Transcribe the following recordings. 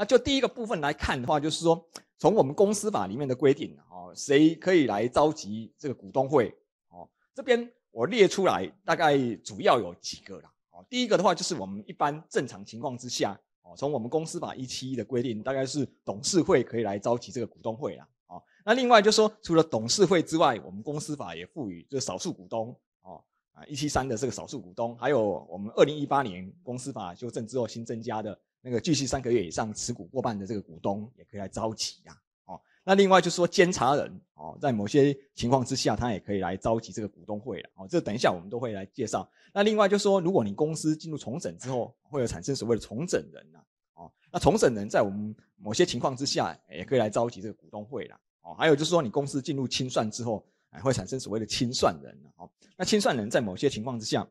那就第一个部分来看的话，就是说，从我们公司法里面的规定，哦，谁可以来召集这个股东会？哦，这边我列出来，大概主要有几个啦。哦，第一个的话就是我们一般正常情况之下，哦，从我们公司法一七一的规定，大概是董事会可以来召集这个股东会啦。哦，那另外就说，除了董事会之外，我们公司法也赋予这少数股东，哦，啊一七三的这个少数股东，还有我们二零一八年公司法修正之后新增加的。那个继续三个月以上持股过半的这个股东也可以来召集呀，哦，那另外就是说监察人哦，在某些情况之下，他也可以来召集这个股东会了，哦，这等一下我们都会来介绍。那另外就是说，如果你公司进入重整之后，会有产生所谓的重整人了，哦，那重整人在我们某些情况之下也可以来召集这个股东会了，哦，还有就是说你公司进入清算之后，会产生所谓的清算人哦，那清算人在某些情况之下。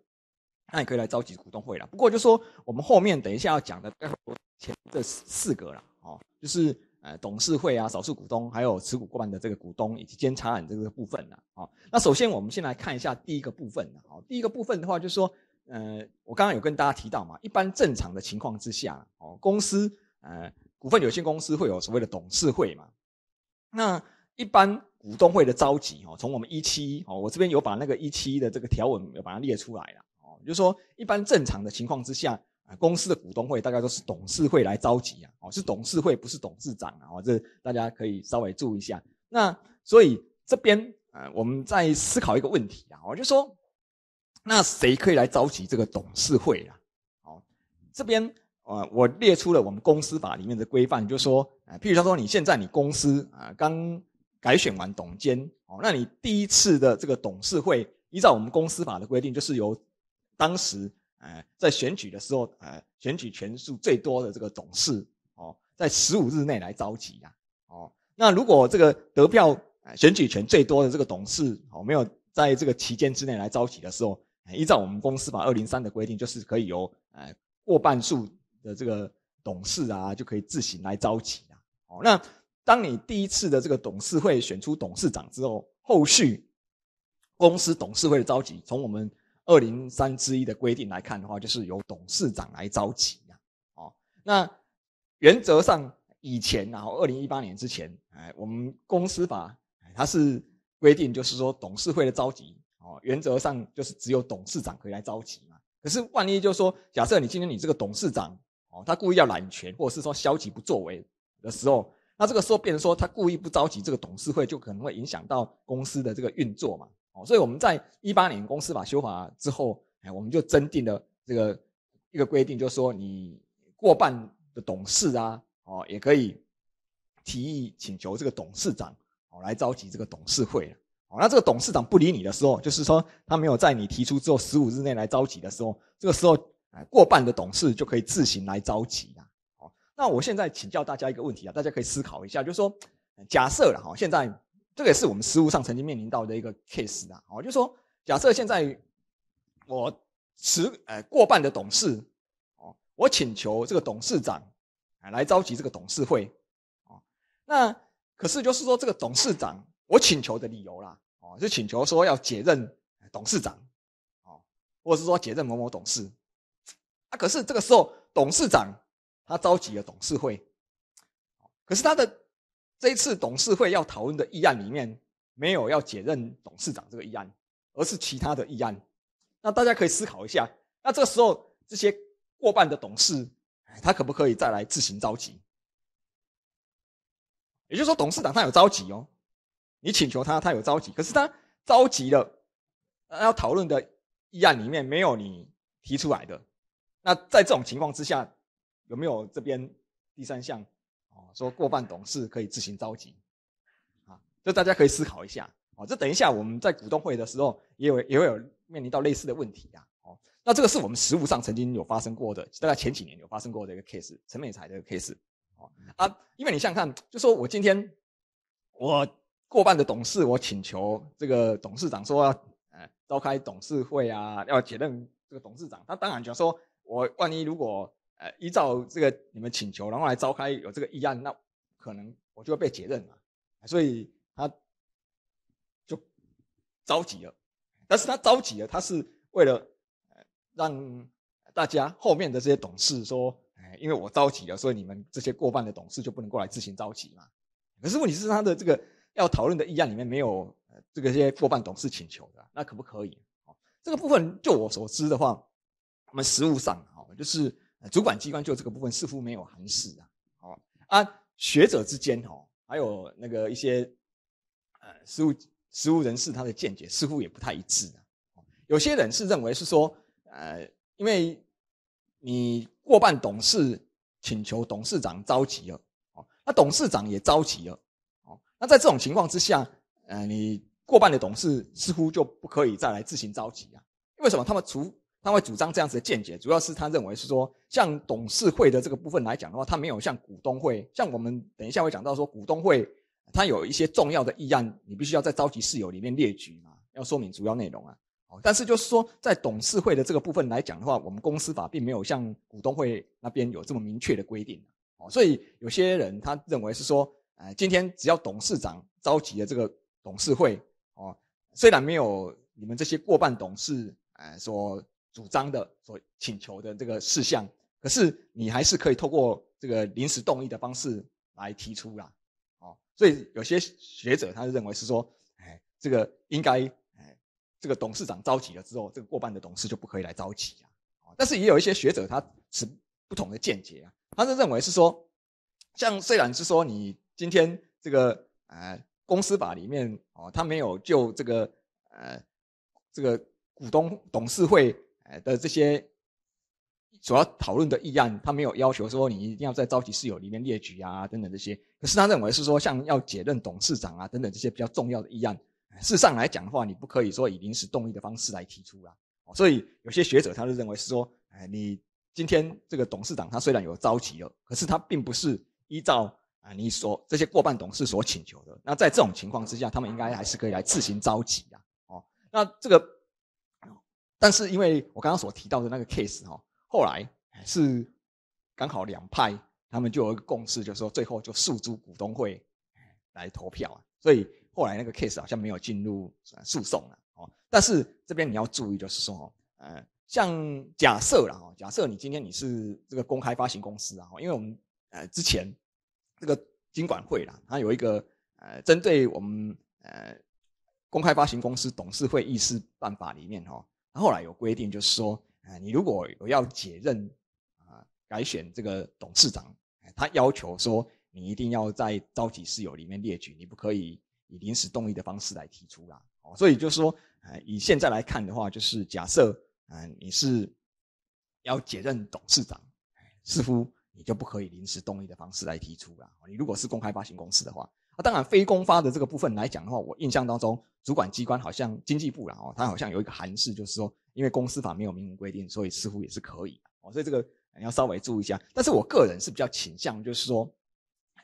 那也可以来召集股东会了。不过就说我们后面等一下要讲的，前这四四个了，哦，就是呃董事会啊、少数股东、还有持股过半的这个股东以及监察人这个部分了，哦。那首先我们先来看一下第一个部分，哦，第一个部分的话就是说，呃，我刚刚有跟大家提到嘛，一般正常的情况之下，哦，公司呃股份有限公司会有所谓的董事会嘛。那一般股东会的召集，哦，从我们一七哦，我这边有把那个一七的这个条文把它列出来了。就是说，一般正常的情况之下，啊，公司的股东会大概都是董事会来召集啊，哦，是董事会，不是董事长啊，这大家可以稍微注意一下。那所以这边，啊，我们在思考一个问题啊，我就说，那谁可以来召集这个董事会啊？好，这边，呃，我列出了我们公司法里面的规范，就说，啊，譬如他说，你现在你公司啊刚改选完董监，哦，那你第一次的这个董事会，依照我们公司法的规定，就是由当时，哎，在选举的时候，呃，选举权数最多的这个董事，哦，在十五日内来召集啊哦，那如果这个得票选举权最多的这个董事，哦，没有在这个期间之内来召集的时候，依照我们公司法二零三的规定，就是可以由，哎，过半数的这个董事啊，就可以自行来召集啊，哦，那当你第一次的这个董事会选出董事长之后，后续公司董事会的召集，从我们。二零三之一的规定来看的话，就是由董事长来召集哦，那原则上以前，然后二零一八年之前，哎，我们公司法它是规定，就是说董事会的召集，哦，原则上就是只有董事长可以来召集嘛。可是万一就说，假设你今天你这个董事长，哦，他故意要揽权，或者是说消极不作为的时候，那这个时候变成说他故意不召集这个董事会，就可能会影响到公司的这个运作嘛。所以我们在一八年公司法修法之后，哎，我们就增订了这个一个规定，就是说你过半的董事啊，哦，也可以提议请求这个董事长哦来召集这个董事会。哦，那这个董事长不理你的时候，就是说他没有在你提出之后十五日内来召集的时候，这个时候，哎，过半的董事就可以自行来召集啊。哦，那我现在请教大家一个问题啊，大家可以思考一下，就是说，假设了哈，现在。这个也是我们实务上曾经面临到的一个 case 啊。哦，就说假设现在我十呃过半的董事，哦，我请求这个董事长来召集这个董事会，哦，那可是就是说这个董事长，我请求的理由啦，哦，就请求说要解任董事长，哦，或者是说解任某某董事，啊，可是这个时候董事长他召集了董事会，可是他的。这一次董事会要讨论的议案里面，没有要解任董事长这个议案，而是其他的议案。那大家可以思考一下，那这个时候这些过半的董事，他可不可以再来自行召集？也就是说，董事长他有召集哦，你请求他，他有召集，可是他召集了，要讨论的议案里面没有你提出来的。那在这种情况之下，有没有这边第三项？说过半董事可以自行召集，啊，这大家可以思考一下啊。这等一下我们在股东会的时候，也有也会有面临到类似的问题啊。哦，那这个是我们实务上曾经有发生过的，大概前几年有发生过的一个 case，陈美财这个 case，哦啊，因为你想想看，就说我今天我过半的董事，我请求这个董事长说，呃，召开董事会啊，要解任这个董事长，他当然就说，我万一如果。呃，依照这个你们请求，然后来召开有这个议案，那可能我就要被解任了，所以他就着急了。但是他着急了，他是为了让大家后面的这些董事说，哎，因为我着急了，所以你们这些过半的董事就不能过来自行召集嘛。可是问题是他的这个要讨论的议案里面没有这个些过半董事请求的，那可不可以？哦，这个部分就我所知的话，我们实务上哈，就是。主管机关就这个部分似乎没有函示啊。好啊，学者之间哦，还有那个一些呃，实务实务人士他的见解似乎也不太一致啊。有些人是认为是说，呃，因为你过半董事请求董事长召集了，哦，那董事长也召集了，哦，那在这种情况之下，呃，你过半的董事似乎就不可以再来自行召集啊。为什么？他们除他会主张这样子的见解，主要是他认为是说，像董事会的这个部分来讲的话，他没有像股东会，像我们等一下会讲到说，股东会他有一些重要的议案，你必须要在召集事由里面列举嘛，要说明主要内容啊。哦，但是就是说，在董事会的这个部分来讲的话，我们公司法并没有像股东会那边有这么明确的规定。哦，所以有些人他认为是说，哎，今天只要董事长召集的这个董事会，哦，虽然没有你们这些过半董事，哎，说。主张的所请求的这个事项，可是你还是可以透过这个临时动议的方式来提出啦，哦，所以有些学者他就认为是说，哎，这个应该，哎，这个董事长召集了之后，这个过半的董事就不可以来召集啊，但是也有一些学者他持不同的见解啊，他是认为是说，像虽然是说你今天这个，哎，公司法里面哦，他没有就这个，呃，这个股东董事会。的这些主要讨论的议案，他没有要求说你一定要在召集室友里面列举啊等等这些。可是他认为是说，像要解任董事长啊等等这些比较重要的议案，事实上来讲的话，你不可以说以临时动议的方式来提出啊。所以有些学者他就认为是说，哎，你今天这个董事长他虽然有召集了，可是他并不是依照啊你所这些过半董事所请求的。那在这种情况之下，他们应该还是可以来自行召集啊。哦，那这个。但是因为我刚刚所提到的那个 case 哦，后来是刚好两派他们就有一个共识，就说最后就诉诸股东会来投票啊，所以后来那个 case 好像没有进入诉讼了哦。但是这边你要注意，就是说，呃，像假设啦哦，假设你今天你是这个公开发行公司啊，因为我们呃之前这个金管会啦，它有一个呃针对我们呃公开发行公司董事会议事办法里面哦。后来有规定，就是说，啊，你如果有要解任啊，改选这个董事长，他要求说，你一定要在召集事由里面列举，你不可以以临时动议的方式来提出啦。哦，所以就说，呃，以现在来看的话，就是假设，嗯，你是要解任董事长，似乎你就不可以临时动议的方式来提出啦。你如果是公开发行公司的话。当然，非公发的这个部分来讲的话，我印象当中，主管机关好像经济部啦，哦，它好像有一个函释，就是说，因为公司法没有明文规定，所以似乎也是可以哦，所以这个你要稍微注意一下。但是我个人是比较倾向，就是说，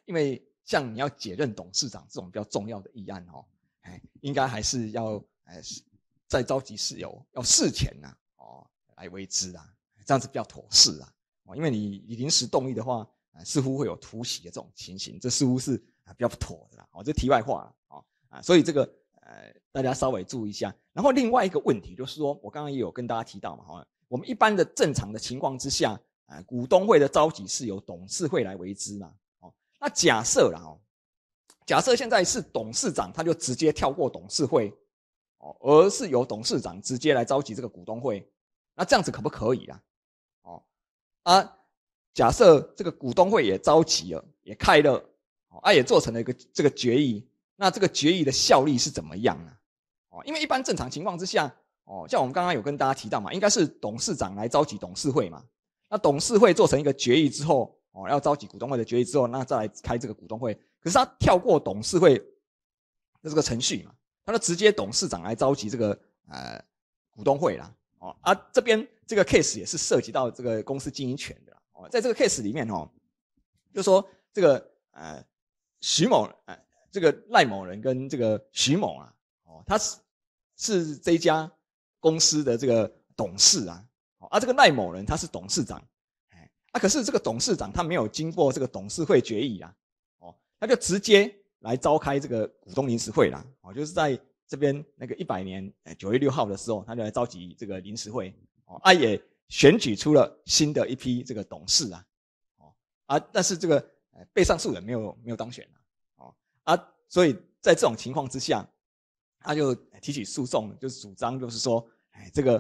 因为像你要解任董事长这种比较重要的议案哦，哎，应该还是要还是再召集事由，要事前呐，哦，来为之啊，这样子比较妥适啊，哦，因为你你临时动议的话，似乎会有突袭的这种情形，这似乎是。比较不妥的啦，好，这题外话了，啊，所以这个呃，大家稍微注意一下。然后另外一个问题就是说，我刚刚也有跟大家提到嘛，好，我们一般的正常的情况之下，啊，股东会的召集是由董事会来为之嘛，哦，那假设啦，哦，假设现在是董事长，他就直接跳过董事会，哦，而是由董事长直接来召集这个股东会，那这样子可不可以啊？哦，啊，假设这个股东会也召集了，也开了。啊，也做成了一个这个决议。那这个决议的效力是怎么样呢？哦，因为一般正常情况之下，哦，像我们刚刚有跟大家提到嘛，应该是董事长来召集董事会嘛。那董事会做成一个决议之后，哦，要召集股东会的决议之后，那再来开这个股东会。可是他跳过董事会，这是个程序嘛？他说直接董事长来召集这个呃股东会啦。哦，啊，这边这个 case 也是涉及到这个公司经营权的。哦，在这个 case 里面哦，就说这个呃。徐某，哎，这个赖某人跟这个徐某啊，哦，他是是这家公司的这个董事啊，啊，这个赖某人他是董事长，哎，啊，可是这个董事长他没有经过这个董事会决议啊，哦，他就直接来召开这个股东临时会了，哦，就是在这边那个一百年九月六号的时候，他就来召集这个临时会，哦，他也选举出了新的一批这个董事啊，哦，啊，但是这个。被上诉人没有没有当选啊，哦，啊，所以在这种情况之下，他就提起诉讼，就是主张，就是说，哎，这个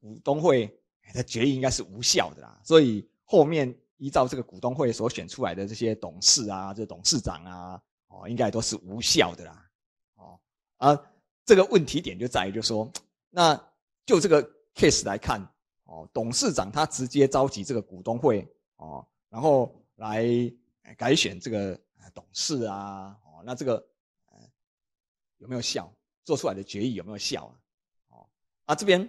股东会的决议应该是无效的啦，所以后面依照这个股东会所选出来的这些董事啊，这董事长啊，哦，应该都是无效的啦，哦，啊，这个问题点就在于，就说，那就这个 case 来看，哦，董事长他直接召集这个股东会，哦，然后来。改选这个董事啊，哦，那这个有没有效？做出来的决议有没有效啊？哦，啊这边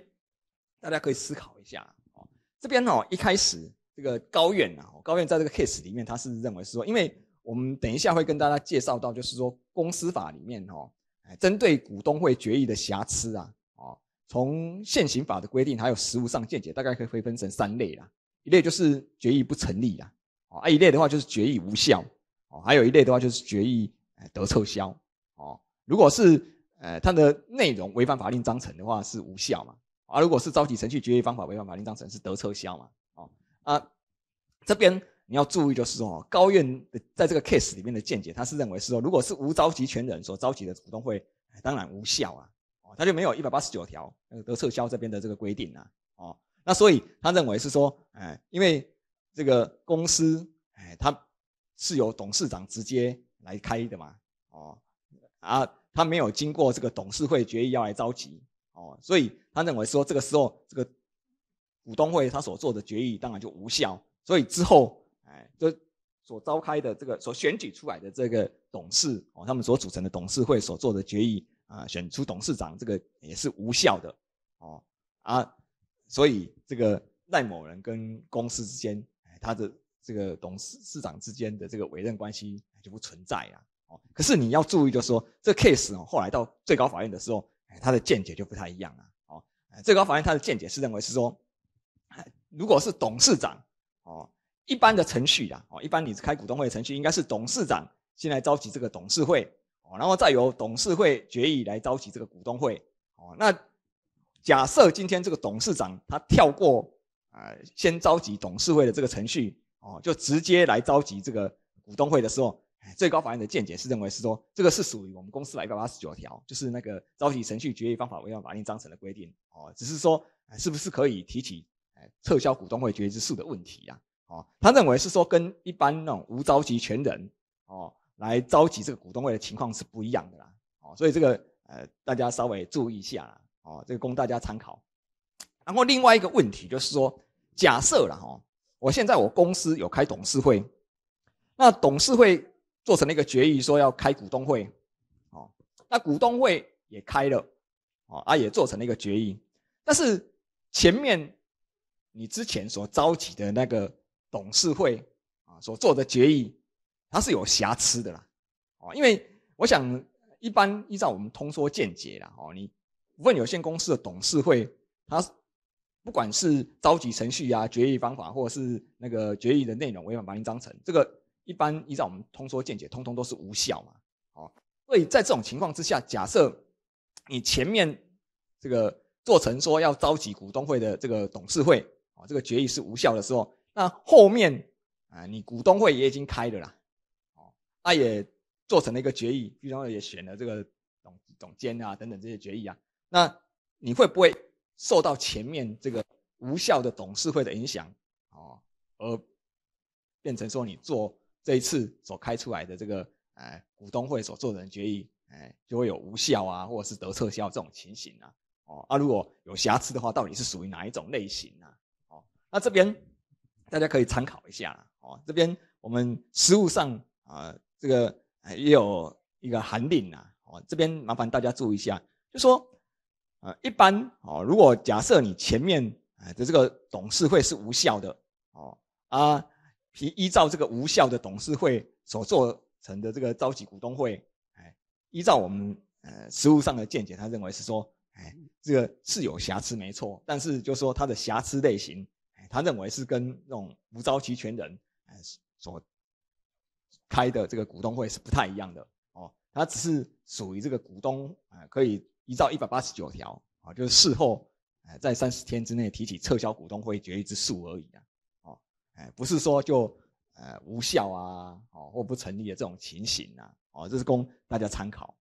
大家可以思考一下。哦，这边哦，一开始这个高院啊，高院在这个 case 里面，他是认为是说，因为我们等一下会跟大家介绍到，就是说公司法里面哦，哎，针对股东会决议的瑕疵啊，哦，从现行法的规定还有实务上见解，大概可以分成三类啦。一类就是决议不成立啦。啊，一类的话就是决议无效，哦，还有一类的话就是决议得撤销，哦，如果是，呃，它的内容违反法令章程的话是无效嘛，啊，如果是召集程序、决议方法违反法令章程是得撤销嘛，哦，啊，这边你要注意就是说，高院的在这个 case 里面的见解，他是认为是说，如果是无召集权人所召集的股东会，当然无效啊，哦，他就没有一百八十九条那个得撤销这边的这个规定啊，哦，那所以他认为是说，哎，因为。这个公司，哎，他是由董事长直接来开的嘛，哦，啊，他没有经过这个董事会决议要来召集，哦，所以他认为说这个时候这个股东会他所做的决议当然就无效，所以之后，哎，这所召开的这个所选举出来的这个董事哦，他们所组成的董事会所做的决议啊，选出董事长这个也是无效的，哦，啊，所以这个赖某人跟公司之间。他的这个董事市长之间的这个委任关系就不存在啊，哦，可是你要注意，就是说这 case 哦，后来到最高法院的时候，他的见解就不太一样了，哦，最高法院他的见解是认为是说，如果是董事长哦，一般的程序啊，哦，一般你开股东会程序应该是董事长先来召集这个董事会，哦，然后再由董事会决议来召集这个股东会，哦，那假设今天这个董事长他跳过。呃，先召集董事会的这个程序哦，就直接来召集这个股东会的时候，最高法院的见解是认为是说，这个是属于我们公司的一百八十九条，就是那个召集程序决议方法违反法定章程的规定哦，只是说是不是可以提起撤销股东会决议之诉的问题啊？哦，他认为是说跟一般那种无召集权人哦来召集这个股东会的情况是不一样的啦，哦，所以这个呃大家稍微注意一下哦，这个供大家参考。然后另外一个问题就是说，假设了哈，我现在我公司有开董事会，那董事会做成了一个决议，说要开股东会，哦，那股东会也开了，哦啊也做成了一个决议，但是前面你之前所召集的那个董事会啊所做的决议，它是有瑕疵的啦，哦，因为我想一般依照我们通说见解啦，哦，你股份有限公司的董事会，它不管是召集程序啊、决议方法，或者是那个决议的内容违反《法司章程，这个一般依照我们通说见解，通通都是无效嘛。好，所以在这种情况之下，假设你前面这个做成说要召集股东会的这个董事会啊，这个决议是无效的时候，那后面啊，你股东会也已经开了啦，哦，那也做成了一个决议，然后也选了这个董总监啊等等这些决议啊，那你会不会？受到前面这个无效的董事会的影响，哦，而变成说你做这一次所开出来的这个，哎，股东会所做的决议，哎，就会有无效啊，或者是得撤销这种情形啊，哦，啊，如果有瑕疵的话，到底是属于哪一种类型呢？哦，那这边大家可以参考一下，哦，这边我们实务上啊，这个也有一个函令啊，哦，这边麻烦大家注意一下，就说。啊，一般哦，如果假设你前面哎的这个董事会是无效的哦啊，依依照这个无效的董事会所做成的这个召集股东会，哎，依照我们呃实务上的见解，他认为是说，哎，这个是有瑕疵没错，但是就说他的瑕疵类型，哎，他认为是跟那种无召集权人哎所开的这个股东会是不太一样的哦，他只是属于这个股东啊，可以。依照一百八十九条啊，就是事后哎，在三十天之内提起撤销股东会决议之诉而已啊，哦，哎，不是说就呃无效啊，哦，或不成立的这种情形啊，哦，这是供大家参考。